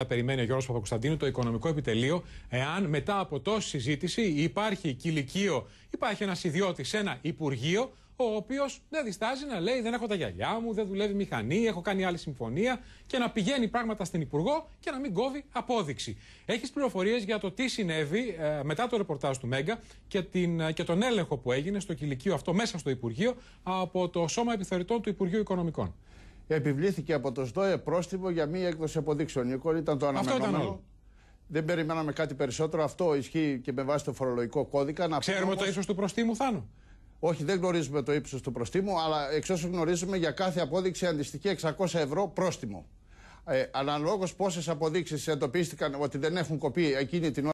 Θα περιμένει ο Γιώργος Παπακουσταντίνου το οικονομικό επιτελείο εάν μετά από τόση συζήτηση υπάρχει κηλικείο, υπάρχει ένας ιδιώτης, ένα υπουργείο ο οποίος δεν διστάζει να λέει: Δεν έχω τα γυαλιά μου, δεν δουλεύει μηχανή, έχω κάνει άλλη συμφωνία και να πηγαίνει πράγματα στην Υπουργό και να μην κόβει απόδειξη. Έχεις πληροφορίες για το τι συνέβη ε, μετά το ρεπορτάζ του Μέγκα και, την, ε, και τον έλεγχο που έγινε στο κηλικείο αυτό μέσα στο Υπουργείο από το Σώμα Επιθεωρητών του Υπουργείου Οικονομικών επιβλήθηκε από το ΣΔΟΕ πρόστιμο για μία έκδοση αποδείξεων. Νίκο, ήταν το αναμενόμενο. Αυτό ήταν δεν περιμέναμε κάτι περισσότερο. Αυτό ισχύει και με βάση το φορολογικό κώδικα. Να Ξέρουμε το ύψος του προστίμου, Θάνο. Όχι, δεν γνωρίζουμε το ύψος του προστίμου, αλλά εξ όσων γνωρίζουμε για κάθε απόδειξη αντιστοιχεί 600 ευρώ πρόστιμο. Ε, Αναλόγως πόσες αποδείξεις εντοπίστηκαν ότι δεν έχουν κοπεί εκείνη την ώρα.